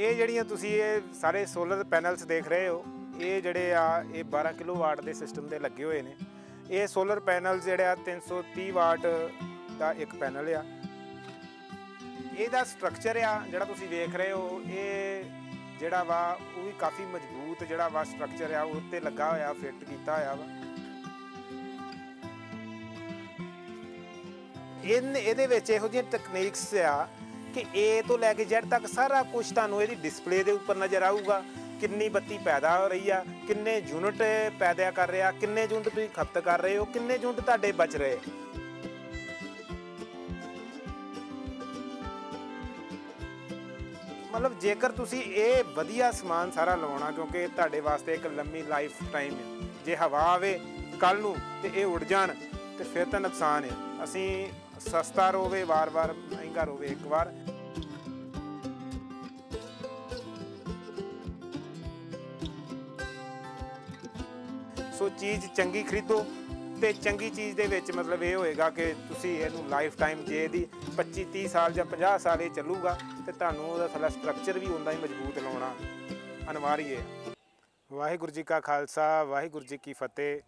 ਇਹ ਜਿਹੜੀਆਂ ਤੁਸੀਂ ਇਹ ਸਾਰੇ ਸੋਲਰ ਪੈਨਲਸ ਦੇਖ ਰਹੇ ਹੋ ਇਹ ਜਿਹੜੇ ਆ ਇਹ 12 ਕਿਲੋ ਵਾਟ ਦੇ ਸਿਸਟਮ ਦੇ ਲੱਗੇ ਹੋਏ ਨੇ ਇਹ ਸੋਲਰ ਪੈਨਲ ਜਿਹੜਾ 330 ਵਾਟ ਦਾ ਇੱਕ ਪੈਨਲ ਆ ਇਹਦਾ ਸਟਰਕਚਰ ਆ ਜਿਹੜਾ ਤੁਸੀਂ ਵੇਖ ਰਹੇ ਹੋ ਇਹ ਜਿਹੜਾ ਵਾ ਉਹ ਵੀ ਕਾਫੀ ਮਜ਼ਬੂਤ ਜਿਹੜਾ ਵਾ ਸਟਰਕਚਰ ਆ ਉਹ ਉੱਤੇ ਲੱਗਾ ਹੋਇਆ ਫਿੱਟ ਕੀਤਾ ਹੋਇਆ ਵਾ ਇਹਨ ਇਹਦੇ ਵਿੱਚ ਇਹੋ ਜਿਹੀਆਂ ਟੈਕਨੀਕਸ ਆ ਕਿ A ਤੋਂ ਲੈ ਕੇ Z ਤੱਕ ਸਾਰਾ ਕੁਝ ਤੁਹਾਨੂੰ ਇਹਦੀ ਡਿਸਪਲੇ ਦੇ ਉੱਪਰ ਨਜ਼ਰ ਆਊਗਾ ਕਿੰਨੀ ਬੱਤੀ ਪੈਦਾ ਹੋ ਰਹੀ ਆ ਕਿੰਨੇ ਯੂਨਿਟ ਪੈਦਾ ਕਰ ਰਿਹਾ ਕਿੰਨੇ ਯੂਨਿਟ ਤੁਸੀਂ ਖਪਤ ਕਰ ਰਹੇ ਹੋ ਕਿੰਨੇ ਯੂਨਿਟ ਤੁਹਾਡੇ ਬਚ ਰਹੇ ਮਤਲਬ ਜੇਕਰ ਤੁਸੀਂ ਇਹ ਵਧੀਆ ਸਮਾਨ ਸਾਰਾ ਲਵਾਉਣਾ ਕਿਉਂਕਿ ਤੁਹਾਡੇ ਵਾਸਤੇ ਇੱਕ ਲੰਮੀ ਲਾਈਫ ਟਾਈਮ ਹੈ ਜੇ ਹਵਾ ਆਵੇ ਕੱਲ ਨੂੰ ਤੇ ਇਹ ਉੱਡ ਜਾਣ ਤੇ ਫਿਰ ਤਾਂ ਨੁਕਸਾਨ ਹੈ ਅਸੀਂ ਸਸਤਾ ਰੋਵੇ ਵਾਰ-ਵਾਰ ਵੀ ਘਰ ਹੋਵੇ ਇੱਕ ਵਾਰ ਸੋ ਚੀਜ਼ ਚੰਗੀ ਖਰੀਦੋ ਤੇ ਚੰਗੀ ਚੀਜ਼ ਦੇ ਵਿੱਚ ਮਤਲਬ ਇਹ ਹੋਏਗਾ ਕਿ ਤੁਸੀਂ ਇਹਨੂੰ ਲਾਈਫ ਟਾਈਮ ਜੇ ਦੀ 25 30 ਸਾਲ ਜਾਂ 50 ਸਾਲ ਇਹ ਚੱਲੂਗਾ ਤੇ ਤੁਹਾਨੂੰ ਉਹਦਾ ਸਲਾ ਸਟਰਕਚਰ ਵੀ ਹੁੰਦਾ ਹੀ ਮਜ਼ਬੂਤ ਲਾਉਣਾ ਅਨਿਵਾਰੀ ਹੈ ਵਾਹਿਗੁਰੂ ਜੀ ਕਾ ਖਾਲਸਾ ਵਾਹਿਗੁਰੂ ਜੀ ਕੀ ਫਤਿਹ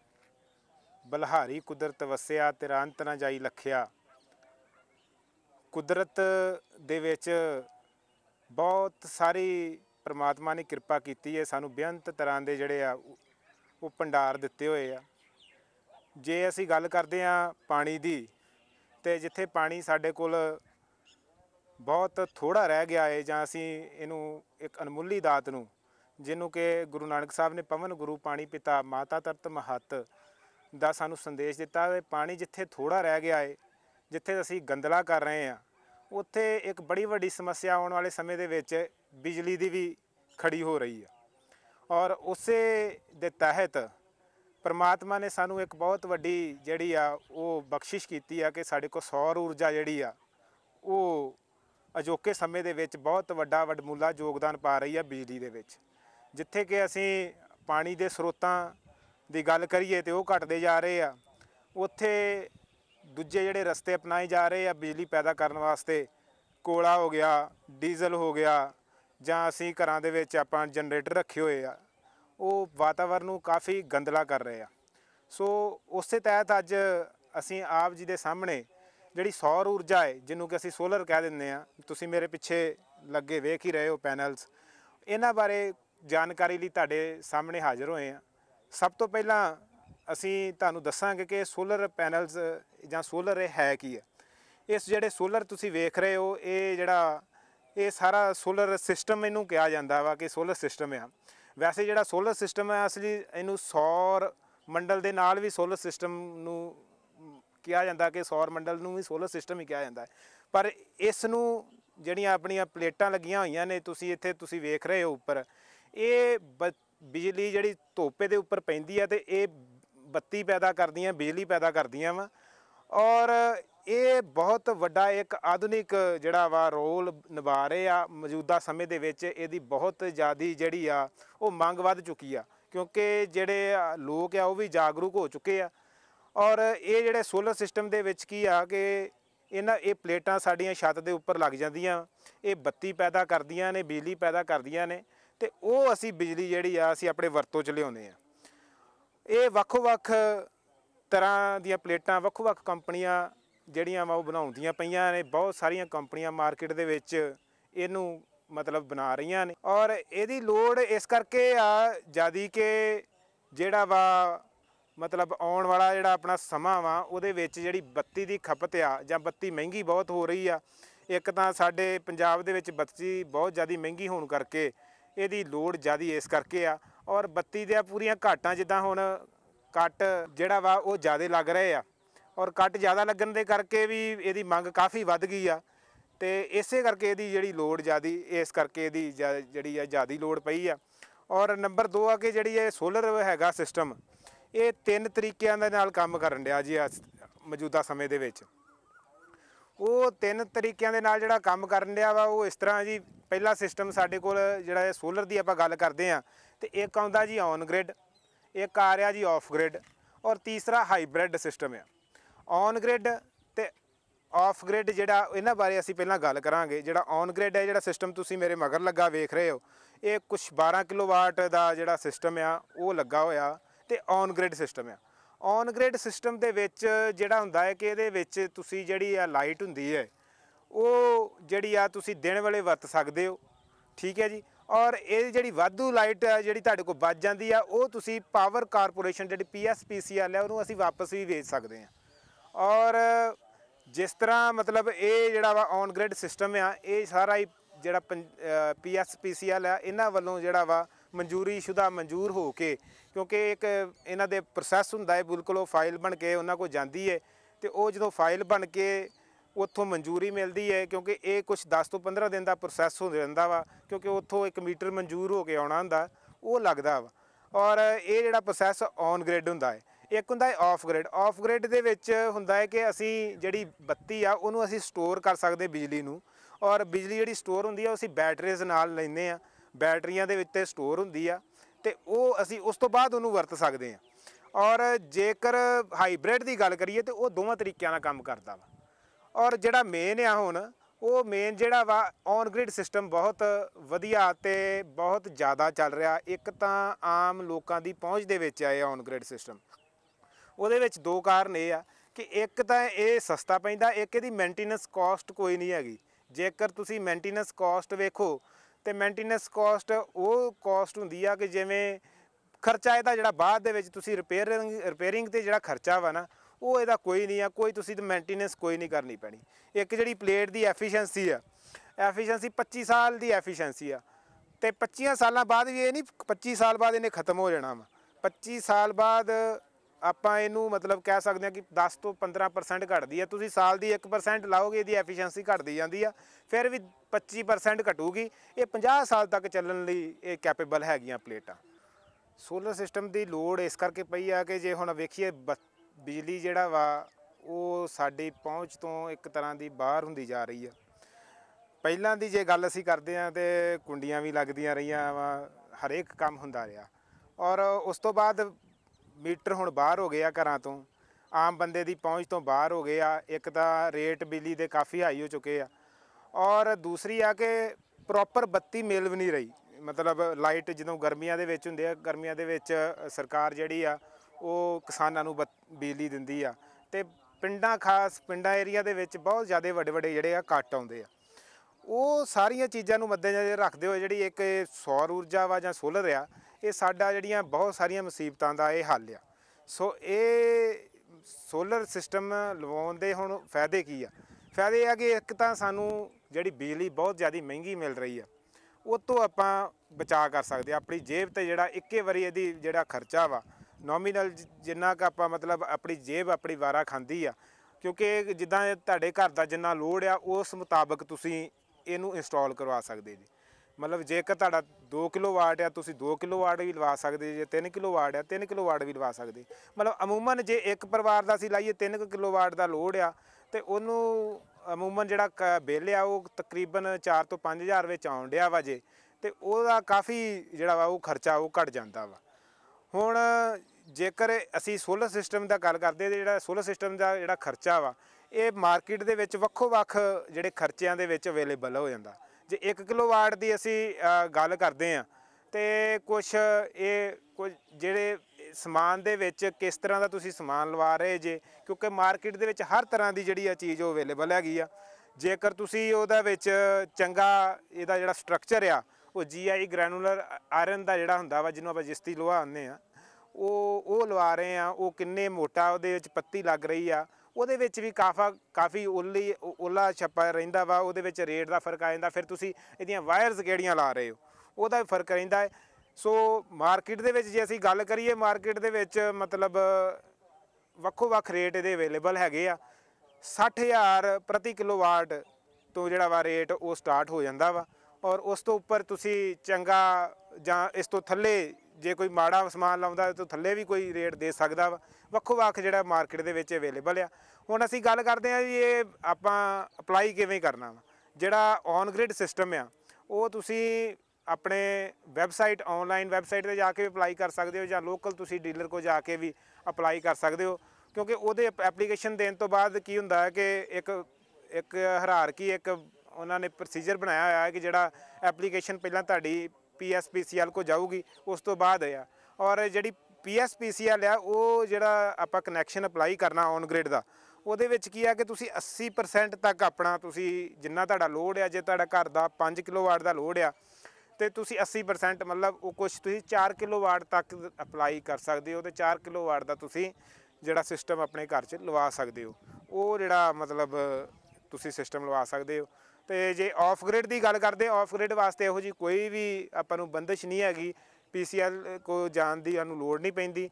ਬਲਹਾਰੀ ਕੁਦਰਤ ਵਸਿਆ ਤੇਰਾ ਅੰਤ ਨਾ ਜਾਈ ਲਖਿਆ ਕੁਦਰਤ ਦੇ ਵਿੱਚ ਬਹੁਤ ਸਾਰੀ ਪ੍ਰਮਾਤਮਾ ਨੇ ਕਿਰਪਾ ਕੀਤੀ ਹੈ ਸਾਨੂੰ ਬਿਆੰਤ ਤਰ੍ਹਾਂ ਦੇ ਜਿਹੜੇ ਆ ਉਹ ਭੰਡਾਰ ਦਿੱਤੇ ਹੋਏ ਆ ਜੇ ਅਸੀਂ ਗੱਲ ਕਰਦੇ ਆ ਪਾਣੀ ਦੀ ਤੇ ਜਿੱਥੇ ਪਾਣੀ ਸਾਡੇ ਕੋਲ ਬਹੁਤ ਥੋੜਾ ਰਹਿ ਗਿਆ ਹੈ ਜਾਂ ਅਸੀਂ ਇਹਨੂੰ ਇੱਕ ਅਨਮੁੱਲੀ ਦਾਤ ਨੂੰ ਜਿਹਨੂੰ ਕਿ ਗੁਰੂ ਨਾਨਕ ਸਾਹਿਬ ਨੇ ਪਵਨ ਗੁਰੂ ਪਾਣੀ ਪਿਤਾ ਮਾਤਾ ਤਰਤ ਮਹਤ ਦਾ ਸਾਨੂੰ ਸੰਦੇਸ਼ ਦਿੱਤਾ ਹੈ ਪਾਣੀ ਜਿੱਥੇ ਥੋੜਾ ਰਹਿ ਗਿਆ ਹੈ ਜਿੱਥੇ ਅਸੀਂ ਗੰਦਲਾ ਕਰ ਰਹੇ ਆ ਉੱਥੇ ਇੱਕ ਬੜੀ ਵੱਡੀ ਸਮੱਸਿਆ ਆਉਣ ਵਾਲੇ ਸਮੇਂ ਦੇ ਵਿੱਚ ਬਿਜਲੀ ਦੀ ਵੀ ਖੜੀ ਹੋ ਰਹੀ ਹੈ ਔਰ ਉਸੇ ਦੇ ਤਹਿਤ ਪਰਮਾਤਮਾ ਨੇ ਸਾਨੂੰ ਇੱਕ ਬਹੁਤ ਵੱਡੀ ਜਿਹੜੀ ਆ ਉਹ ਬਖਸ਼ਿਸ਼ ਕੀਤੀ ਆ ਕਿ ਸਾਡੇ ਕੋਲ ਸੌਰ ਊਰਜਾ ਜਿਹੜੀ ਆ ਉਹ ਅਜੋਕੇ ਸਮੇਂ ਦੇ ਵਿੱਚ ਬਹੁਤ ਵੱਡਾ ਵਡਮੁੱਲਾ ਯੋਗਦਾਨ ਪਾ ਰਹੀ ਆ ਬਿਜਲੀ ਦੇ ਵਿੱਚ ਜਿੱਥੇ ਕਿ ਅਸੀਂ ਪਾਣੀ ਦੇ ਸਰੋਤਾਂ ਦੀ ਗੱਲ ਕਰੀਏ ਤੇ ਉਹ ਘਟਦੇ ਜਾ ਰਹੇ ਆ ਉੱਥੇ ਦੂਜੇ ਜਿਹੜੇ ਰਸਤੇ ਅਪਣਾਏ ਜਾ ਰਹੇ ਆ ਬਿਜਲੀ ਪੈਦਾ ਕਰਨ ਵਾਸਤੇ ਕੋਲਾ ਹੋ ਗਿਆ ਡੀਜ਼ਲ ਹੋ ਗਿਆ ਜਾਂ ਅਸੀਂ ਘਰਾਂ ਦੇ ਵਿੱਚ ਆਪਾਂ ਜਨਰੇਟਰ ਰੱਖੇ ਹੋਏ ਆ ਉਹ ਵਾਤਾਵਰਨ ਨੂੰ ਕਾਫੀ ਗੰਦਲਾ ਕਰ ਰਹੇ ਆ ਸੋ ਉਸੇ ਤਹਿਤ ਅੱਜ ਅਸੀਂ ਆਪ ਜੀ ਦੇ ਸਾਹਮਣੇ ਜਿਹੜੀ ਸੌਰ ਊਰਜਾ ਹੈ ਜਿਹਨੂੰ ਕਿ ਅਸੀਂ ਸੋਲਰ ਕਹਿ ਦਿੰਦੇ ਆ ਤੁਸੀਂ ਮੇਰੇ ਪਿੱਛੇ ਲੱਗੇ ਵੇਖ ਹੀ ਰਹੇ ਹੋ ਪੈਨਲਸ ਇਹਨਾਂ ਬਾਰੇ ਜਾਣਕਾਰੀ ਲਈ ਤੁਹਾਡੇ ਸਾਹਮਣੇ ਹਾਜ਼ਰ ਹੋਏ ਆ ਸਭ ਤੋਂ ਪਹਿਲਾਂ ਅਸੀਂ ਤੁਹਾਨੂੰ ਦੱਸਾਂਗੇ ਕਿ ਸੋਲਰ ਪੈਨਲਸ ਜਾਂ ਸੋਲਰ ਇਹ ਹੈ ਕੀ ਹੈ ਇਸ ਜਿਹੜੇ ਸੋਲਰ ਤੁਸੀਂ ਵੇਖ ਰਹੇ ਹੋ ਇਹ ਜਿਹੜਾ ਇਹ ਸਾਰਾ ਸੋਲਰ ਸਿਸਟਮ ਇਹਨੂੰ ਕਿਹਾ ਜਾਂਦਾ ਵਾ ਕਿ ਸੋਲਰ ਸਿਸਟਮ ਆ ਵੈਸੇ ਜਿਹੜਾ ਸੋਲਰ ਸਿਸਟਮ ਹੈ ਅਸਲੀ ਇਹਨੂੰ ਸੌਰ ਮੰਡਲ ਦੇ ਨਾਲ ਵੀ ਸੋਲਰ ਸਿਸਟਮ ਨੂੰ ਕਿਹਾ ਜਾਂਦਾ ਕਿ ਸੌਰ ਮੰਡਲ ਨੂੰ ਵੀ ਸੋਲਰ ਸਿਸਟਮ ਹੀ ਕਿਹਾ ਜਾਂਦਾ ਪਰ ਇਸ ਨੂੰ ਜਿਹੜੀਆਂ ਆਪਣੀਆਂ ਪਲੇਟਾਂ ਲੱਗੀਆਂ ਹੋਈਆਂ ਨੇ ਤੁਸੀਂ ਇੱਥੇ ਤੁਸੀਂ ਵੇਖ ਰਹੇ ਹੋ ਉੱਪਰ ਇਹ ਬਿਜਲੀ ਜਿਹੜੀ ਧੋਪੇ ਦੇ ਉੱਪਰ ਪੈਂਦੀ ਹੈ ਤੇ ਇਹ ਬੱਤੀ ਪੈਦਾ ਕਰਦੀਆਂ ਬਿਜਲੀ ਪੈਦਾ ਕਰਦੀਆਂ ਵਾ ਔਰ ਇਹ ਬਹੁਤ ਵੱਡਾ ਇੱਕ ਆਧੁਨਿਕ ਜਿਹੜਾ ਵਾ ਰੋਲ ਨਿਭਾ ਰਹੇ ਆ ਮੌਜੂਦਾ ਸਮੇਂ ਦੇ ਵਿੱਚ ਇਹਦੀ ਬਹੁਤ ਜ਼ਿਆਦੀ ਜਿਹੜੀ ਆ ਉਹ ਮੰਗ ਵੱਧ ਚੁੱਕੀ ਆ ਕਿਉਂਕਿ ਜਿਹੜੇ ਲੋਕ ਆ ਉਹ ਵੀ ਜਾਗਰੂਕ ਹੋ ਚੁੱਕੇ ਆ ਔਰ ਇਹ ਜਿਹੜੇ ਸੋਲਰ ਸਿਸਟਮ ਦੇ ਵਿੱਚ ਕੀ ਆ ਕਿ ਇਹਨਾਂ ਇਹ ਪਲੇਟਾਂ ਸਾਡੀਆਂ ਛੱਤ ਦੇ ਉੱਪਰ ਲੱਗ ਜਾਂਦੀਆਂ ਇਹ ਬੱਤੀ ਪੈਦਾ ਕਰਦੀਆਂ ਨੇ ਬਿਜਲੀ ਪੈਦਾ ਕਰਦੀਆਂ ਨੇ ਤੇ ਉਹ ਅਸੀਂ ਬਿਜਲੀ ਜਿਹੜੀ ਆ ਅਸੀਂ ਆਪਣੇ ਵਰਤੋਂ 'ਚ ਲਿਆਉਂਦੇ ਆ ਇਹ ਵੱਖ-ਵੱਖ ਤਰ੍ਹਾਂ ਦੀਆਂ ਪਲੇਟਾਂ ਵੱਖ-ਵੱਖ ਕੰਪਨੀਆਂ ਜਿਹੜੀਆਂ ਵਾ ਉਹ ਬਣਾਉਂਦੀਆਂ ਪਈਆਂ ਨੇ ਬਹੁਤ ਸਾਰੀਆਂ ਕੰਪਨੀਆਂ ਮਾਰਕੀਟ ਦੇ ਵਿੱਚ ਇਹਨੂੰ ਮਤਲਬ ਬਣਾ ਰਹੀਆਂ ਨੇ ਔਰ ਇਹਦੀ ਲੋੜ ਇਸ ਕਰਕੇ ਆ ਜਿਆਦੀ ਕਿ ਜਿਹੜਾ ਵਾ ਮਤਲਬ ਆਉਣ ਵਾਲਾ ਜਿਹੜਾ ਆਪਣਾ ਸਮਾਂ ਵਾ ਉਹਦੇ ਵਿੱਚ ਜਿਹੜੀ ਬੱਤੀ ਦੀ ਖਪਤ ਆ ਜਾਂ ਬੱਤੀ ਮਹਿੰਗੀ ਬਹੁਤ ਹੋ ਰਹੀ ਆ ਇੱਕ ਤਾਂ ਸਾਡੇ ਪੰਜਾਬ ਦੇ ਵਿੱਚ ਬੱਤੀ ਬਹੁਤ ਜ਼ਿਆਦਾ ਮਹਿੰਗੀ ਹੋਣ ਕਰਕੇ ਇਹਦੀ ਲੋੜ ਜ਼ਿਆਦਾ ਇਸ ਕਰਕੇ ਆ ਔਰ ਬੱਤੀ ਦੇ ਪੂਰੀਆਂ ਘਾਟਾਂ ਜਿੱਦਾਂ ਹੁਣ ਕੱਟ ਜਿਹੜਾ ਵਾ ਉਹ ਜ਼ਿਆਦਾ ਲੱਗ ਰਹੇ ਆ ਔਰ ਕੱਟ ਜ਼ਿਆਦਾ ਲੱਗਣ ਦੇ ਕਰਕੇ ਵੀ ਇਹਦੀ ਮੰਗ ਕਾਫੀ ਵੱਧ ਗਈ ਆ ਤੇ ਇਸੇ ਕਰਕੇ ਇਹਦੀ ਜਿਹੜੀ ਲੋਡ ਜ਼ਿਆਦੀ ਇਸ ਕਰਕੇ ਇਹਦੀ ਜਿਹੜੀ ਆ ਜ਼ਿਆਦੀ ਲੋਡ ਪਈ ਆ ਔਰ ਨੰਬਰ 2 ਆ ਕਿ ਜਿਹੜੀ ਇਹ ਸੋਲਰ ਹੈਗਾ ਸਿਸਟਮ ਇਹ ਤਿੰਨ ਤਰੀਕਿਆਂ ਦੇ ਨਾਲ ਕੰਮ ਕਰਨ ਡਿਆ ਜੀ ਮੌਜੂਦਾ ਸਮੇਂ ਦੇ ਵਿੱਚ ਉਹ ਤਿੰਨ ਤਰੀਕਿਆਂ ਦੇ ਨਾਲ ਜਿਹੜਾ ਕੰਮ ਕਰਨ ਲਿਆ ਵਾ ਉਹ ਇਸ ਤਰ੍ਹਾਂ ਜੀ ਪਹਿਲਾ ਸਿਸਟਮ ਸਾਡੇ ਕੋਲ ਜਿਹੜਾ ਇਹ ਸੋਲਰ ਦੀ ਆਪਾਂ ਗੱਲ ਕਰਦੇ ਆ ਤੇ ਇੱਕ ਆਉਂਦਾ ਜੀ ਔਨ ਗ੍ਰਿਡ ਇੱਕ ਆ ਰਿਹਾ ਜੀ ਆਫ ਗ੍ਰਿਡ ਔਰ ਤੀਸਰਾ ਹਾਈਬ੍ਰਿਡ ਸਿਸਟਮ ਆ ਔਨ ਗ੍ਰਿਡ ਤੇ ਆਫ ਗ੍ਰਿਡ ਜਿਹੜਾ ਇਹਨਾਂ ਬਾਰੇ ਅਸੀਂ ਪਹਿਲਾਂ ਗੱਲ ਕਰਾਂਗੇ ਜਿਹੜਾ ਔਨ ਗ੍ਰਿਡ ਹੈ ਜਿਹੜਾ ਸਿਸਟਮ ਤੁਸੀਂ ਮੇਰੇ ਮਗਰ ਲੱਗਾ ਵੇਖ ਰਹੇ ਹੋ ਇਹ ਕੁਝ 12 ਕਿਲੋਵਾਟ ਦਾ ਜਿਹੜਾ ਸਿਸਟਮ ਆ ਉਹ ਲੱਗਾ ਹੋਇਆ ਤੇ ਔਨ ਗ੍ਰਿਡ ਸਿਸਟਮ ਆ ਔਨ ਗ੍ਰਿਡ ਸਿਸਟਮ ਦੇ ਵਿੱਚ ਜਿਹੜਾ ਹੁੰਦਾ ਹੈ ਕਿ ਇਹਦੇ ਵਿੱਚ ਤੁਸੀਂ ਜਿਹੜੀ ਆ ਲਾਈਟ ਹੁੰਦੀ ਹੈ ਉਹ ਜਿਹੜੀ ਆ ਤੁਸੀਂ ਦਿਨ ਵੇਲੇ ਵਰਤ ਸਕਦੇ ਹੋ ਠੀਕ ਹੈ ਜੀ ਔਰ ਇਹ ਜਿਹੜੀ ਵਾਧੂ ਲਾਈਟ ਹੈ ਜਿਹੜੀ ਤੁਹਾਡੇ ਕੋਲ ਬਚ ਜਾਂਦੀ ਆ ਉਹ ਤੁਸੀਂ ਪਾਵਰ ਕਾਰਪੋਰੇਸ਼ਨ ਜਿਹੜੀ ਪੀਐਸਪੀਸੀਐਲ ਹੈ ਉਹਨੂੰ ਅਸੀਂ ਵਾਪਸ ਵੀ ਵੇਚ ਸਕਦੇ ਹਾਂ ਔਰ ਜਿਸ ਤਰ੍ਹਾਂ ਮਤਲਬ ਇਹ ਜਿਹੜਾ ਵਾ ਔਨ ਗ੍ਰਿਡ ਸਿਸਟਮ ਆ ਇਹ ਸਾਰਾ ਹੀ ਜਿਹੜਾ ਪੀਐਸਪੀਸੀਐਲ ਆ ਇਹਨਾਂ ਵੱਲੋਂ ਜਿਹੜਾ ਵਾ ਮਨਜ਼ੂਰੀ ਸ਼ੁਦਾ ਮਨਜ਼ੂਰ ਹੋ ਕੇ ਕਿਉਂਕਿ ਇੱਕ ਇਹਨਾਂ ਦੇ ਪ੍ਰੋਸੈਸ ਹੁੰਦਾ ਹੈ ਬਿਲਕੁਲ ਉਹ ਫਾਈਲ ਬਣ ਕੇ ਉਹਨਾਂ ਕੋਲ ਜਾਂਦੀ ਹੈ ਤੇ ਉਹ ਜਦੋਂ ਫਾਈਲ ਬਣ ਕੇ ਉੱਥੋਂ ਮਨਜ਼ੂਰੀ ਮਿਲਦੀ ਹੈ ਕਿਉਂਕਿ ਇਹ ਕੁਝ 10 ਤੋਂ 15 ਦਿਨ ਦਾ ਪ੍ਰੋਸੈਸ ਹੋ ਜਾਂਦਾ ਵਾ ਕਿਉਂਕਿ ਉੱਥੋਂ ਇੱਕ ਮੀਟਰ ਮਨਜ਼ੂਰ ਹੋ ਕੇ ਆਉਣਾ ਹੁੰਦਾ ਉਹ ਲੱਗਦਾ ਵਾ ਔਰ ਇਹ ਜਿਹੜਾ ਪ੍ਰੋਸੈਸ ਔਨ ਗ੍ਰਿਡ ਹੁੰਦਾ ਹੈ ਇੱਕ ਹੁੰਦਾ ਹੈ ਆਫ ਗ੍ਰਿਡ ਆਫ ਗ੍ਰਿਡ ਦੇ ਵਿੱਚ ਹੁੰਦਾ ਹੈ ਕਿ ਅਸੀਂ ਜਿਹੜੀ ਬੱਤੀ ਆ ਉਹਨੂੰ ਅਸੀਂ ਸਟੋਰ ਕਰ ਸਕਦੇ ਬਿਜਲੀ ਨੂੰ ਔਰ ਬਿਜਲੀ ਜਿਹੜੀ ਸਟੋਰ ਹੁੰਦੀ ਆ ਅਸੀਂ ਬੈਟਰੀਜ਼ ਨਾਲ ਲੈਂਦੇ ਆ ਬੈਟਰੀਆਂ ਦੇ ਵਿੱਚ ਤੇ ਸਟੋਰ ਹੁੰਦੀ ਆ ਤੇ ਉਹ ਅਸੀਂ ਉਸ ਤੋਂ ਬਾਅਦ ਉਹਨੂੰ ਵਰਤ ਸਕਦੇ ਹਾਂ ਔਰ ਜੇਕਰ ਹਾਈਬ੍ਰਿਡ ਦੀ ਗੱਲ ਕਰੀਏ ਤੇ ਉਹ ਦੋਵਾਂ ਤਰੀਕਿਆਂ ਨਾਲ ਕੰਮ ਕਰਦਾ ਵਾ ਔਰ ਜਿਹੜਾ ਮੇਨ ਆ ਹੁਣ ਉਹ ਮੇਨ ਜਿਹੜਾ ਵਾ ਔਨ ਗ੍ਰਿਡ ਸਿਸਟਮ ਬਹੁਤ ਵਧੀਆ ਤੇ ਬਹੁਤ ਜ਼ਿਆਦਾ ਚੱਲ ਰਿਹਾ ਇੱਕ ਤਾਂ ਆਮ ਲੋਕਾਂ ਦੀ ਪਹੁੰਚ ਦੇ ਵਿੱਚ ਆਇਆ ਔਨ ਗ੍ਰਿਡ ਸਿਸਟਮ ਉਹਦੇ ਵਿੱਚ ਦੋ ਕਾਰਨ ਇਹ ਆ ਕਿ ਇੱਕ ਤਾਂ ਇਹ ਸਸਤਾ ਪੈਂਦਾ ਇੱਕ ਇਹਦੀ ਮੇਨਟੇਨੈਂਸ ਕਾਸਟ ਕੋਈ ਨਹੀਂ ਹੈਗੀ ਜੇਕਰ ਤੁਸੀਂ ਮੇਨਟੇਨੈਂਸ ਕਾਸਟ ਵੇਖੋ ਤੇ ਮੇਨਟੇਨੈਂਸ ਕਾਸਟ ਉਹ ਕਾਸਟ ਹੁੰਦੀ ਆ ਕਿ ਜਿਵੇਂ ਖਰਚਾ ਇਹਦਾ ਜਿਹੜਾ ਬਾਅਦ ਦੇ ਵਿੱਚ ਤੁਸੀਂ ਰਿਪੇਅਰਿੰਗ ਰਿਪੇਅਰਿੰਗ ਤੇ ਜਿਹੜਾ ਖਰਚਾ ਵਾ ਨਾ ਉਹ ਇਹਦਾ ਕੋਈ ਨਹੀਂ ਆ ਕੋਈ ਤੁਸੀਂ ਤੇ ਮੇਨਟੇਨੈਂਸ ਕੋਈ ਨਹੀਂ ਕਰਨੀ ਪੈਣੀ ਇੱਕ ਜਿਹੜੀ ਪਲੇਟ ਦੀ ਐਫੀਸ਼ੀਐਂਸੀ ਆ ਐਫੀਸ਼ੀਐਂਸੀ 25 ਸਾਲ ਦੀ ਐਫੀਸ਼ੀਐਂਸੀ ਆ ਤੇ 25 ਸਾਲਾਂ ਬਾਅਦ ਵੀ ਇਹ ਨਹੀਂ 25 ਸਾਲ ਬਾਅਦ ਇਹਨੇ ਖਤਮ ਹੋ ਜਾਣਾ ਵਾ 25 ਸਾਲ ਬਾਅਦ ਆਪਾਂ ਇਹਨੂੰ ਮਤਲਬ ਕਹਿ ਸਕਦੇ ਆ ਕਿ 10 ਤੋਂ 15% ਘਟਦੀ ਆ ਤੁਸੀਂ ਸਾਲ ਦੀ 1% ਲਾਓਗੇ ਇਹਦੀ ਐਫੀਸ਼ੀਐਂਸੀ ਘਟਦੀ ਜਾਂਦੀ ਆ ਫਿਰ ਵੀ 25% ਘਟੂਗੀ ਇਹ 50 ਸਾਲ ਤੱਕ ਚੱਲਣ ਲਈ ਇਹ ਕੈਪੇਬਲ ਹੈਗੀਆਂ ਪਲੇਟਾਂ ਸੋਲਰ ਸਿਸਟਮ ਦੀ ਲੋਡ ਇਸ ਕਰਕੇ ਪਈ ਆ ਕਿ ਜੇ ਹੁਣ ਵੇਖੀਏ ਬਿਜਲੀ ਜਿਹੜਾ ਵਾ ਉਹ ਸਾਡੀ ਪਹੁੰਚ ਤੋਂ ਇੱਕ ਤਰ੍ਹਾਂ ਦੀ ਬਾਹਰ ਹੁੰਦੀ ਜਾ ਰਹੀ ਆ ਪਹਿਲਾਂ ਦੀ ਜੇ ਗੱਲ ਅਸੀਂ ਕਰਦੇ ਆ ਤੇ ਕੁੰਡੀਆਂ ਵੀ ਲੱਗਦੀਆਂ ਰਹੀਆਂ ਵਾ ਹਰੇਕ ਕੰਮ ਹੁੰਦਾ ਰਿਹਾ ਔਰ ਉਸ ਤੋਂ ਬਾਅਦ ਮੀਟਰ ਹੁਣ ਬਾਹਰ ਹੋ ਗਏ ਆ ਘਰਾਂ ਤੋਂ ਆਮ ਬੰਦੇ ਦੀ ਪਹੁੰਚ ਤੋਂ ਬਾਹਰ ਹੋ ਗਏ ਆ ਇੱਕ ਤਾਂ ਰੇਟ ਬਿਜਲੀ ਦੇ ਕਾਫੀ ਹਾਈ ਹੋ ਚੁੱਕੇ ਆ ਔਰ ਦੂਸਰੀ ਆ ਕਿ ਪ੍ਰੋਪਰ ਬੱਤੀ ਮਿਲ ਵੀ ਨਹੀਂ ਰਹੀ ਮਤਲਬ ਲਾਈਟ ਜਦੋਂ ਗਰਮੀਆਂ ਦੇ ਵਿੱਚ ਹੁੰਦੇ ਆ ਗਰਮੀਆਂ ਦੇ ਵਿੱਚ ਸਰਕਾਰ ਜਿਹੜੀ ਆ ਉਹ ਕਿਸਾਨਾਂ ਨੂੰ ਬਿਜਲੀ ਦਿੰਦੀ ਆ ਤੇ ਪਿੰਡਾਂ ਖਾਸ ਪਿੰਡਾਂ ਏਰੀਆ ਦੇ ਵਿੱਚ ਬਹੁਤ ਜ਼ਿਆਦਾ ਵੱਡੇ ਵੱਡੇ ਜਿਹੜੇ ਆ ਕੱਟ ਆਉਂਦੇ ਆ ਉਹ ਸਾਰੀਆਂ ਚੀਜ਼ਾਂ ਨੂੰ ਮੱਦੇਨਜ਼ਰ ਰੱਖਦੇ ਹੋਏ ਜਿਹੜੀ ਇੱਕ ਸੌਰ ਊਰਜਾ ਵਾ ਜਾਂ ਸੋਲਰ ਆ ਇਹ ਸਾਡਾ ਜਿਹੜੀਆਂ ਬਹੁਤ ਸਾਰੀਆਂ ਮੁਸੀਬਤਾਂ ਦਾ ਇਹ ਹੱਲ ਆ ਸੋ ਇਹ ਸੋਲਰ ਸਿਸਟਮ ਲਵਾਉਣ ਦੇ ਹੁਣ ਫਾਇਦੇ ਕੀ ਆ ਫਾਇਦੇ ਆ ਕਿ ਇੱਕ ਤਾਂ ਸਾਨੂੰ ਜਿਹੜੀ ਬਿਜਲੀ ਬਹੁਤ ਜ਼ਿਆਦਾ ਮਹਿੰਗੀ ਮਿਲ ਰਹੀ ਆ ਉਹ ਤੋਂ ਆਪਾਂ ਬਚਾ ਕਰ ਸਕਦੇ ਆ ਆਪਣੀ ਜੇਬ ਤੇ ਜਿਹੜਾ ਇੱਕੇ ਵਾਰੀ ਇਹਦੀ ਜਿਹੜਾ ਖਰਚਾ ਵਾ ਨੋਮੀਨਲ ਜਿੰਨਾ ਕ ਆਪਾਂ ਮਤਲਬ ਆਪਣੀ ਜੇਬ ਆਪਣੀ ਵਾਰਾ ਖਾਂਦੀ ਆ ਕਿਉਂਕਿ ਜਿੱਦਾਂ ਤੁਹਾਡੇ ਘਰ ਦਾ ਜਿੰਨਾ ਲੋਡ ਆ ਉਸ ਮੁਤਾਬਕ ਤੁਸੀਂ ਇਹਨੂੰ ਇੰਸਟਾਲ ਕਰਵਾ ਸਕਦੇ ਜੀ ਮਤਲਬ ਜੇਕਰ ਤੁਹਾਡਾ 2 ਕਿਲੋ ਵਾਟ ਆ ਤੁਸੀਂ 2 ਕਿਲੋ ਵਾਟ ਵੀ ਲਵਾ ਸਕਦੇ ਜੇ 3 ਕਿਲੋ ਵਾਟ ਆ 3 ਕਿਲੋ ਵਾਟ ਵੀ ਲਵਾ ਸਕਦੇ ਮਤਲਬ ਅਮੂਮਨ ਜੇ ਇੱਕ ਪਰਿਵਾਰ ਦਾ ਅਸੀਂ ਲਾਈਏ 3 ਕਿਲੋ ਵਾਟ ਦਾ ਲੋਡ ਆ ਤੇ ਉਹਨੂੰ ਅਮੂਮਨ ਜਿਹੜਾ ਬਿੱਲ ਆ ਉਹ ਤਕਰੀਬਨ 4 ਤੋਂ 5000 ਵਿੱਚ ਆਉਣ ਡਿਆ ਵਾ ਜੇ ਤੇ ਉਹਦਾ ਕਾਫੀ ਜਿਹੜਾ ਵਾ ਉਹ ਖਰਚਾ ਉਹ ਘਟ ਜਾਂਦਾ ਵਾ ਹੁਣ ਜੇਕਰ ਅਸੀਂ ਸੋਲਰ ਸਿਸਟਮ ਦਾ ਗੱਲ ਕਰਦੇ ਤੇ ਜਿਹੜਾ ਸੋਲਰ ਸਿਸਟਮ ਦਾ ਜਿਹੜਾ ਖਰਚਾ ਵਾ ਇਹ ਮਾਰਕੀਟ ਦੇ ਵਿੱਚ ਵੱਖੋ ਵੱਖ ਜਿਹੜੇ ਖਰਚਿਆਂ ਦੇ ਵਿੱਚ ਅਵੇਲੇਬਲ ਹੋ ਜਾਂਦਾ ਜੇ 1 ਕਿਲੋਵਾਟ ਦੀ ਅਸੀਂ ਗੱਲ ਕਰਦੇ ਆ ਤੇ ਕੁਝ ਇਹ ਕੁਝ ਜਿਹੜੇ ਸਮਾਨ ਦੇ ਵਿੱਚ ਕਿਸ ਤਰ੍ਹਾਂ ਦਾ ਤੁਸੀਂ ਸਮਾਨ ਲਵਾ ਰਹੇ ਜੇ ਕਿਉਂਕਿ ਮਾਰਕੀਟ ਦੇ ਵਿੱਚ ਹਰ ਤਰ੍ਹਾਂ ਦੀ ਜਿਹੜੀ ਆ ਚੀਜ਼ ਅਵੇਲੇਬਲ ਹੈਗੀ ਆ ਜੇਕਰ ਤੁਸੀਂ ਉਹਦਾ ਵਿੱਚ ਚੰਗਾ ਇਹਦਾ ਜਿਹੜਾ ਸਟਰਕਚਰ ਆ ਉਹ ਜੀਆਈ ਗ੍ਰੈਨੂਲਰ ਆਇਰਨ ਦਾ ਜਿਹੜਾ ਹੁੰਦਾ ਵਾ ਜਿਹਨੂੰ ਆਪਾਂ ਜਿਸਤੀ ਲੋਹਾ ਆਉਂਦੇ ਆ ਉਹ ਉਹ ਲਵਾ ਰਹੇ ਆ ਉਹ ਕਿੰਨੇ ਮੋਟਾ ਉਹਦੇ ਵਿੱਚ ਪੱਤੀ ਲੱਗ ਰਹੀ ਆ ਉਹਦੇ ਵਿੱਚ ਵੀ ਕਾਫਾ ਕਾਫੀ ਉੱਲੀ ਉੱਲਾ ਛੱਪਾ ਰਹਿੰਦਾ ਵਾ ਉਹਦੇ ਵਿੱਚ ਰੇਟ ਦਾ ਫਰਕ ਆ ਜਾਂਦਾ ਫਿਰ ਤੁਸੀਂ ਇਹਦੀਆਂ ਵਾਇਰਸ ਕਿਹੜੀਆਂ ਲਾ ਰਹੇ ਹੋ ਉਹਦਾ ਵੀ ਫਰਕ ਰਹਿੰਦਾ ਹੈ ਸੋ ਮਾਰਕੀਟ ਦੇ ਵਿੱਚ ਜੇ ਅਸੀਂ ਗੱਲ ਕਰੀਏ ਮਾਰਕੀਟ ਦੇ ਵਿੱਚ ਮਤਲਬ ਵੱਖੋ ਵੱਖ ਰੇਟ ਇਹਦੇ ਅਵੇਲੇਬਲ ਹੈਗੇ ਆ 60000 ਪ੍ਰਤੀ ਕਿਲੋਵਾਟ ਤੋਂ ਜਿਹੜਾ ਵਾ ਰੇਟ ਉਹ ਸਟਾਰਟ ਹੋ ਜਾਂਦਾ ਵਾ ਔਰ ਉਸ ਤੋਂ ਉੱਪਰ ਤੁਸੀਂ ਚੰਗਾ ਜਾਂ ਇਸ ਤੋਂ ਥੱਲੇ ਜੇ ਕੋਈ ਮਾੜਾ ਸਮਾਨ ਲਾਉਂਦਾ ਤਾਂ ਥੱਲੇ ਵੀ ਕੋਈ ਰੇਟ ਦੇ ਸਕਦਾ ਵਾ ਵੱਖੋ ਵੱਖ ਜਿਹੜਾ ਮਾਰਕੀਟ ਦੇ ਵਿੱਚ ਅਵੇਲੇਬਲ ਆ ਹੁਣ ਅਸੀਂ ਗੱਲ ਕਰਦੇ ਆ ਜੀ ਇਹ ਆਪਾਂ ਅਪਲਾਈ ਕਿਵੇਂ ਕਰਨਾ ਵਾ ਜਿਹੜਾ ਔਨ ਗ੍ਰਿਡ ਸਿਸਟਮ ਆ ਉਹ ਤੁਸੀਂ ਆਪਣੇ ਵੈਬਸਾਈਟ ਆਨਲਾਈਨ ਵੈਬਸਾਈਟ ਤੇ ਜਾ ਕੇ ਵੀ ਅਪਲਾਈ ਕਰ ਸਕਦੇ ਹੋ ਜਾਂ ਲੋਕਲ ਤੁਸੀਂ ਡੀਲਰ ਕੋ ਜਾ ਕੇ ਵੀ ਅਪਲਾਈ ਕਰ ਸਕਦੇ ਹੋ ਕਿਉਂਕਿ ਉਹਦੇ ਐਪਲੀਕੇਸ਼ਨ ਦੇਣ ਤੋਂ ਬਾਅਦ ਕੀ ਹੁੰਦਾ ਹੈ ਕਿ ਇੱਕ ਇੱਕ ਹਰਾਰਕੀ ਇੱਕ ਉਹਨਾਂ ਨੇ ਪ੍ਰੋਸੀਜਰ ਬਣਾਇਆ ਹੋਇਆ ਹੈ ਕਿ ਜਿਹੜਾ ਐਪਲੀਕੇਸ਼ਨ ਪਹਿਲਾਂ ਤੁਹਾਡੀ ਪੀਐਸਪੀਸੀਐਲ ਕੋ ਜਾਊਗੀ ਉਸ ਤੋਂ ਬਾਅਦ ਆ ਔਰ ਜਿਹੜੀ ਪੀਐਸਪੀਸੀਐਲ ਆ ਉਹ ਜਿਹੜਾ ਆਪਾਂ ਕਨੈਕਸ਼ਨ ਅਪਲਾਈ ਕਰਨਾ ਔਨ ਗ੍ਰਿਡ ਦਾ ਉਹਦੇ ਵਿੱਚ ਕੀ ਆ ਕਿ ਤੁਸੀਂ 80% ਤੱਕ ਆਪਣਾ ਤੁਸੀਂ ਜਿੰਨਾ ਤੁਹਾਡਾ ਲੋਡ ਆ ਜੇ ਤੁਹਾਡਾ ਘਰ ਦਾ 5 ਕਿਲੋਵਾਟ ਦਾ ਲੋਡ ਆ ਤੇ ਤੁਸੀਂ 80% ਮਤਲਬ ਉਹ ਕੁਝ ਤੁਸੀਂ 4 ਕਿਲੋਵਾਟ ਤੱਕ ਅਪਲਾਈ ਕਰ ਸਕਦੇ ਹੋ ਤੇ 4 ਕਿਲੋਵਾਟ ਦਾ ਤੁਸੀਂ ਜਿਹੜਾ ਸਿਸਟਮ ਆਪਣੇ ਘਰ 'ਚ ਲਵਾ ਸਕਦੇ ਹੋ ਉਹ ਜਿਹੜਾ ਮਤਲਬ ਤੁਸੀਂ ਸਿਸਟਮ ਲਵਾ ਸਕਦੇ ਹੋ ਤੇ ਜੇ ਆਫ ਗ੍ਰਿਡ ਦੀ ਗੱਲ ਕਰਦੇ ਆਫ ਗ੍ਰਿਡ ਵਾਸਤੇ ਇਹੋ ਜੀ ਕੋਈ ਵੀ ਆਪਾਂ ਨੂੰ ਬੰਦਸ਼ ਨਹੀਂ ਹੈਗੀ ਪੀਸੀਐਲ ਕੋ ਜਾਣ ਦੀ ਸਾਨੂੰ ਲੋੜ ਨਹੀਂ ਪੈਂਦੀ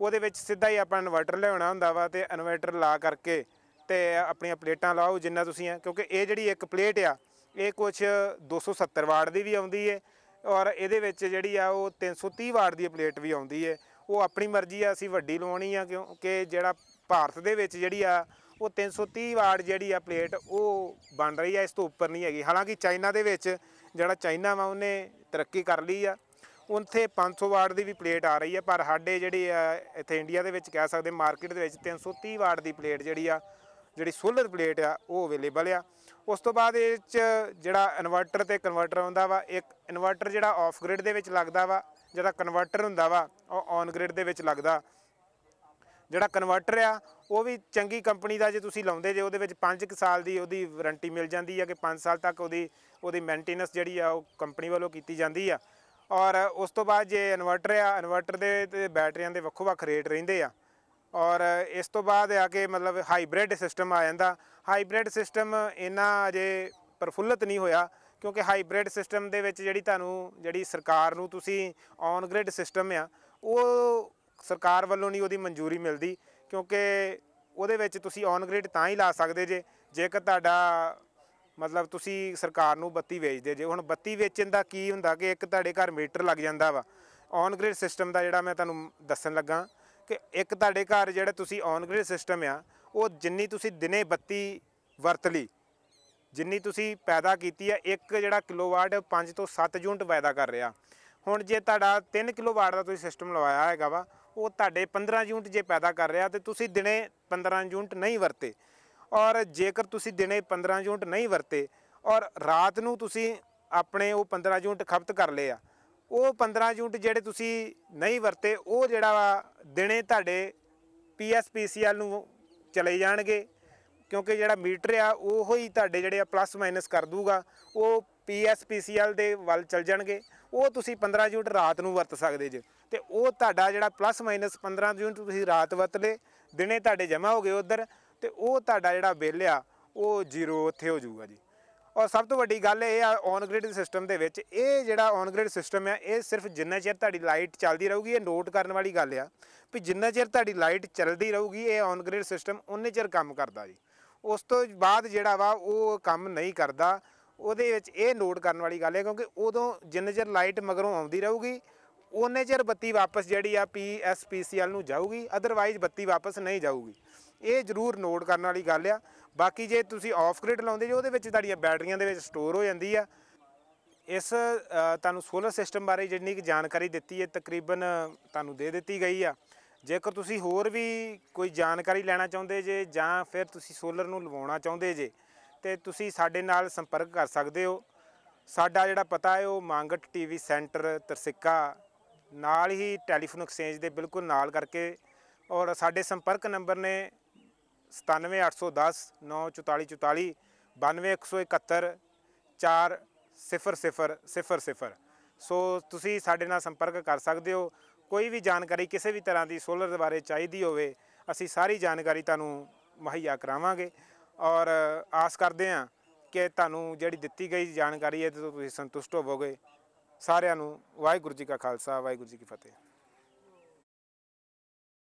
ਉਹਦੇ ਵਿੱਚ ਸਿੱਧਾ ਹੀ ਆਪਾਂ ਇਨਵਰਟਰ ਲਿਆਉਣਾ ਹੁੰਦਾ ਵਾ ਤੇ ਇਨਵਰਟਰ ਲਾ ਕਰਕੇ ਤੇ ਆਪਣੀਆਂ ਪਲੇਟਾਂ ਲਾਓ ਜਿੰਨਾ ਤੁਸੀਂ ਆ ਕਿਉਂਕਿ ਇਹ ਜਿਹੜੀ ਇੱਕ ਪਲੇਟ ਆ ਇਹ ਕੁਝ 270 ਵਾਟ ਦੀ ਵੀ ਆਉਂਦੀ ਏ ਔਰ ਇਹਦੇ ਵਿੱਚ ਜਿਹੜੀ ਆ ਉਹ 330 ਵਾਟ ਦੀ ਪਲੇਟ ਵੀ ਆਉਂਦੀ ਏ ਉਹ ਆਪਣੀ ਮਰਜ਼ੀ ਆ ਅਸੀਂ ਵੱਡੀ ਲਵਾਉਣੀ ਆ ਕਿਉਂਕਿ ਜਿਹੜਾ ਭਾਰਤ ਦੇ ਵਿੱਚ ਜਿਹੜੀ ਆ ਉਹ 330 ਵਾਟ ਜਿਹੜੀ ਆ ਪਲੇਟ ਉਹ ਬਣ ਰਹੀ ਆ ਇਸ ਤੋਂ ਉੱਪਰ ਨਹੀਂ ਹੈਗੀ ਹਾਲਾਂਕਿ ਚਾਈਨਾ ਦੇ ਵਿੱਚ ਜਿਹੜਾ ਚਾਈਨਾ ਵਾ ਉਹਨੇ ਤਰੱਕੀ ਕਰ ਲਈ ਆ ਉਨਥੇ 500 ਵਾਟ ਦੀ ਵੀ ਪਲੇਟ ਆ ਰਹੀ ਆ ਪਰ ਸਾਡੇ ਜਿਹੜੀ ਆ ਇੱਥੇ ਇੰਡੀਆ ਦੇ ਵਿੱਚ ਕਹਿ ਸਕਦੇ ਮਾਰਕੀਟ ਦੇ ਵਿੱਚ 330 ਵਾਟ ਦੀ ਪਲੇਟ ਜਿਹੜੀ ਆ ਜਿਹੜੀ ਸੋਲਰ ਪਲੇਟ ਆ ਉਹ ਅਵੇਲੇਬਲ ਆ ਉਸ ਤੋਂ ਬਾਅਦ ਇਹ ਚ ਜਿਹੜਾ ਇਨਵਰਟਰ ਤੇ ਕਨਵਰਟਰ ਹੁੰਦਾ ਵਾ ਇੱਕ ਇਨਵਰਟਰ ਜਿਹੜਾ ਆਫ ਗ੍ਰਿਡ ਦੇ ਵਿੱਚ ਲੱਗਦਾ ਵਾ ਜਿਹੜਾ ਕਨਵਰਟਰ ਹੁੰਦਾ ਵਾ ਉਹ ਔਨ ਗ੍ਰਿਡ ਦੇ ਵਿੱਚ ਲੱਗਦਾ ਜਿਹੜਾ ਕਨਵਰਟਰ ਆ ਉਹ ਵੀ ਚੰਗੀ ਕੰਪਨੀ ਦਾ ਜੇ ਤੁਸੀਂ ਲਾਉਂਦੇ ਜੇ ਉਹਦੇ ਵਿੱਚ 5 ਸਾਲ ਦੀ ਉਹਦੀ ਵਾਰੰਟੀ ਮਿਲ ਜਾਂਦੀ ਆ ਕਿ 5 ਸਾਲ ਤੱਕ ਉਹਦੀ ਉਹਦੀ ਮੇਨਟੇਨੈਂਸ ਜਿਹੜੀ ਆ ਉਹ ਕੰਪਨੀ ਵੱਲੋਂ ਕੀਤੀ ਜਾਂਦੀ ਆ ਔਰ ਉਸ ਤੋਂ ਬਾਅਦ ਜੇ ਇਨਵਰਟਰ ਆ ਇਨਵਰਟਰ ਦੇ ਤੇ ਬੈਟਰੀਆਂ ਦੇ ਵੱਖੋ ਵੱਖ ਰੇਟ ਰਹਿੰਦੇ ਆ ਔਰ ਇਸ ਤੋਂ ਬਾਅਦ ਆ ਕੇ ਮਤਲਬ ਹਾਈਬ੍ਰਿਡ ਸਿਸਟਮ ਆ ਜਾਂਦਾ ਹਾਈਬ੍ਰਿਡ ਸਿਸਟਮ ਇਹਨਾਂ ਅਜੇ ਪਰਫੁੱਲਤ ਨਹੀਂ ਹੋਇਆ ਕਿਉਂਕਿ ਹਾਈਬ੍ਰਿਡ ਸਿਸਟਮ ਦੇ ਵਿੱਚ ਜਿਹੜੀ ਤੁਹਾਨੂੰ ਜਿਹੜੀ ਸਰਕਾਰ ਨੂੰ ਤੁਸੀਂ ਔਨ ਗ੍ਰਿਡ ਸਿਸਟਮ ਆ ਉਹ ਸਰਕਾਰ ਵੱਲੋਂ ਨਹੀਂ ਉਹਦੀ ਮਨਜ਼ੂਰੀ ਮਿਲਦੀ ਕਿਉਂਕਿ ਉਹਦੇ ਵਿੱਚ ਤੁਸੀਂ ਔਨ ਗ੍ਰਿਡ ਤਾਂ ਹੀ ਲਾ ਸਕਦੇ ਜੇ ਜੇਕਰ ਤੁਹਾਡਾ ਮਤਲਬ ਤੁਸੀਂ ਸਰਕਾਰ ਨੂੰ ਬੱਤੀ ਵੇਚਦੇ ਜੇ ਹੁਣ ਬੱਤੀ ਵੇਚਣ ਦਾ ਕੀ ਹੁੰਦਾ ਕਿ ਇੱਕ ਤੁਹਾਡੇ ਘਰ ਮੀਟਰ ਲੱਗ ਜਾਂਦਾ ਵਾ ਔਨ ਗ੍ਰਿਡ ਸਿਸਟਮ ਦਾ ਜਿਹੜਾ ਮੈਂ ਤੁਹਾਨੂੰ ਦੱਸਣ ਲੱਗਾ ਕਿ ਇੱਕ ਤੁਹਾਡੇ ਘਰ ਜਿਹੜਾ ਤੁਸੀਂ ਔਨ ਗ੍ਰਿਡ ਸਿਸਟਮ ਆ ਉਹ ਜਿੰਨੀ ਤੁਸੀਂ ਦਿਨੇ ਬੱਤੀ ਵਰਤ ਲਈ ਜਿੰਨੀ ਤੁਸੀਂ ਪੈਦਾ ਕੀਤੀ ਆ ਇੱਕ ਜਿਹੜਾ ਕਿਲੋਵਾਟ 5 ਤੋਂ 7 ਯੂਨਿਟ ਪੈਦਾ ਕਰ ਰਿਹਾ ਹੁਣ ਜੇ ਤੁਹਾਡਾ 3 ਕਿਲੋਵਾਟ ਦਾ ਤੁਸੀਂ ਸਿਸਟਮ ਲਵਾਇਆ ਹੈਗਾ ਵਾ ਉਹ ਤੁਹਾਡੇ 15 ਯੂਨਿਟ ਜੇ ਪੈਦਾ ਕਰ ਰਿਹਾ ਤੇ ਤੁਸੀਂ ਦਿਨੇ 15 ਯੂਨਿਟ ਨਹੀਂ ਵਰਤੇ ਔਰ ਜੇਕਰ ਤੁਸੀਂ ਦਿਨੇ 15 ਯੂਨਿਟ ਨਹੀਂ ਵਰਤੇ ਔਰ ਰਾਤ ਨੂੰ ਤੁਸੀਂ ਆਪਣੇ ਉਹ 15 ਯੂਨਿਟ ਖਪਤ ਕਰ ਲਏ ਆ ਉਹ 15 ਯੂਨਿਟ ਜਿਹੜੇ ਤੁਸੀਂ ਨਹੀਂ ਵਰਤੇ ਉਹ ਜਿਹੜਾ ਦਿਨੇ ਤੁਹਾਡੇ ਪੀਐਸਪੀਸੀਐਲ ਨੂੰ ਚਲੇ ਜਾਣਗੇ ਕਿਉਂਕਿ ਜਿਹੜਾ ਮੀਟਰ ਆ ਉਹ ਹੀ ਤੁਹਾਡੇ ਜਿਹੜੇ ਆ ਪਲੱਸ ਮਾਈਨਸ ਕਰ ਦੂਗਾ ਉਹ ਪੀਐਸਪੀਸੀਐਲ ਦੇ ਵੱਲ ਚਲ ਜਾਣਗੇ ਉਹ ਤੁਸੀਂ 15 ਯੂਨਿਟ ਰਾਤ ਨੂੰ ਵਰਤ ਸਕਦੇ ਜੇ ਤੇ ਉਹ ਤੁਹਾਡਾ ਜਿਹੜਾ ਪਲੱਸ ਮਾਈਨਸ 15 ਯੂਨਿਟ ਤੁਸੀਂ ਰਾਤ ਵਰਤ ਲੇ ਦਿਨੇ ਤੁਹਾਡੇ ਜਮਾ ਹੋ ਗਏ ਉਧਰ ਤੇ ਉਹ ਤੁਹਾਡਾ ਜਿਹੜਾ ਬਿੱਲ ਆ ਉਹ ਜ਼ੀਰੋ ਉੱਥੇ ਹੋ ਜਾਊਗਾ ਜੀ ਔਰ ਸਭ ਤੋਂ ਵੱਡੀ ਗੱਲ ਇਹ ਆ ਔਨ ਗ੍ਰਿਡ ਸਿਸਟਮ ਦੇ ਵਿੱਚ ਇਹ ਜਿਹੜਾ ਔਨ ਗ੍ਰਿਡ ਸਿਸਟਮ ਆ ਇਹ ਸਿਰਫ ਜਿੰਨਾ ਚਿਰ ਤੁਹਾਡੀ ਲਾਈਟ ਚੱਲਦੀ ਰਹੂਗੀ ਇਹ ਨੋਟ ਕਰਨ ਵਾਲੀ ਗੱਲ ਆ ਵੀ ਜਿੰਨਾ ਚਿਰ ਤੁਹਾਡੀ ਲਾਈਟ ਚੱਲਦੀ ਰਹੂਗੀ ਇਹ ਔਨ ਗ੍ਰਿਡ ਸਿਸਟਮ ਉਨੇ ਚਿਰ ਕੰਮ ਕਰਦਾ ਜੀ ਉਸ ਤੋਂ ਬਾਅਦ ਜਿਹੜਾ ਵਾ ਉਹ ਕੰਮ ਨਹੀਂ ਕਰਦਾ ਉਹਦੇ ਵਿੱਚ ਇਹ ਨੋਟ ਕਰਨ ਵਾਲੀ ਗੱਲ ਹੈ ਕਿਉਂਕਿ ਉਦੋਂ ਜਿੰਨੇ ਚਿਰ ਲਾਈਟ ਮਗਰੋਂ ਆਉਂਦੀ ਰਹੂਗੀ ਉਹਨੇ ਚਿਰ ਬੱਤੀ ਵਾਪਸ ਜਿਹੜੀ ਆ ਪੀਐਸਪੀਸੀਐਲ ਨੂੰ ਜਾਊਗੀ ਅਦਰਵਾਈਜ਼ ਬੱਤੀ ਵਾਪਸ ਨਹੀਂ ਜਾਊਗੀ ਇਹ ਜ਼ਰੂਰ ਨੋਟ ਕਰਨ ਵਾਲੀ ਗੱਲ ਆ ਬਾਕੀ ਜੇ ਤੁਸੀਂ ਆਫ ਗ੍ਰਿਡ ਲਾਉਂਦੇ ਜੇ ਉਹਦੇ ਵਿੱਚ ਤੁਹਾਡੀਆਂ ਬੈਟਰੀਆਂ ਦੇ ਵਿੱਚ ਸਟੋਰ ਹੋ ਜਾਂਦੀ ਆ ਇਸ ਤੁਹਾਨੂੰ ਸੋਲਰ ਸਿਸਟਮ ਬਾਰੇ ਜਿੰਨੀ ਕਿ ਜਾਣਕਾਰੀ ਦਿੱਤੀ ਹੈ ਤਕਰੀਬਨ ਤੁਹਾਨੂੰ ਦੇ ਦਿੱਤੀ ਗਈ ਆ ਜੇਕਰ ਤੁਸੀਂ ਹੋਰ ਵੀ ਕੋਈ ਜਾਣਕਾਰੀ ਲੈਣਾ ਚਾਹੁੰਦੇ ਜੇ ਜਾਂ ਫਿਰ ਤੁਸੀਂ ਸੋਲਰ ਨੂੰ ਲਵਾਉਣਾ ਚਾਹੁੰਦੇ ਜੇ ਤੇ ਤੁਸੀਂ ਸਾਡੇ ਨਾਲ ਸੰਪਰਕ ਕਰ ਸਕਦੇ ਹੋ ਸਾਡਾ ਜਿਹੜਾ ਪਤਾ ਹੈ ਉਹ ਮੰਗਟ ਟੀਵੀ ਸੈਂਟਰ ਤਰਸਿੱਕਾ ਨਾਲ ਹੀ ਟੈਲੀਫੋਨ ਐਕਸਚੇਂਜ ਦੇ ਬਿਲਕੁਲ ਨਾਲ ਕਰਕੇ ਔਰ ਸਾਡੇ ਸੰਪਰਕ ਨੰਬਰ ਨੇ 97810 92171 ਸੋ ਤੁਸੀਂ ਸਾਡੇ ਨਾਲ ਸੰਪਰਕ ਕਰ ਸਕਦੇ ਹੋ ਕੋਈ ਵੀ ਜਾਣਕਾਰੀ ਕਿਸੇ ਵੀ ਤਰ੍ਹਾਂ ਦੀ ਸੋਲਰ ਦੇ ਬਾਰੇ ਚਾਹੀਦੀ ਹੋਵੇ ਅਸੀਂ ਸਾਰੀ ਜਾਣਕਾਰੀ ਤੁਹਾਨੂੰ ਮੁਹੱਈਆ ਕਰਾਵਾਂਗੇ ਔਰ ਆਸ ਕਰਦੇ ਹਾਂ ਕਿ ਤੁਹਾਨੂੰ ਜਿਹੜੀ ਦਿੱਤੀ ਗਈ ਜਾਣਕਾਰੀ ਹੈ ਤੇ ਤੁਸੀਂ ਸੰਤੁਸ਼ਟ ਹੋਵੋਗੇ ਸਾਰਿਆਂ ਨੂੰ ਵਾਹਿਗੁਰੂ ਜੀ ਕਾ ਖਾਲਸਾ ਵਾਹਿਗੁਰੂ ਜੀ ਕੀ ਫਤਿਹ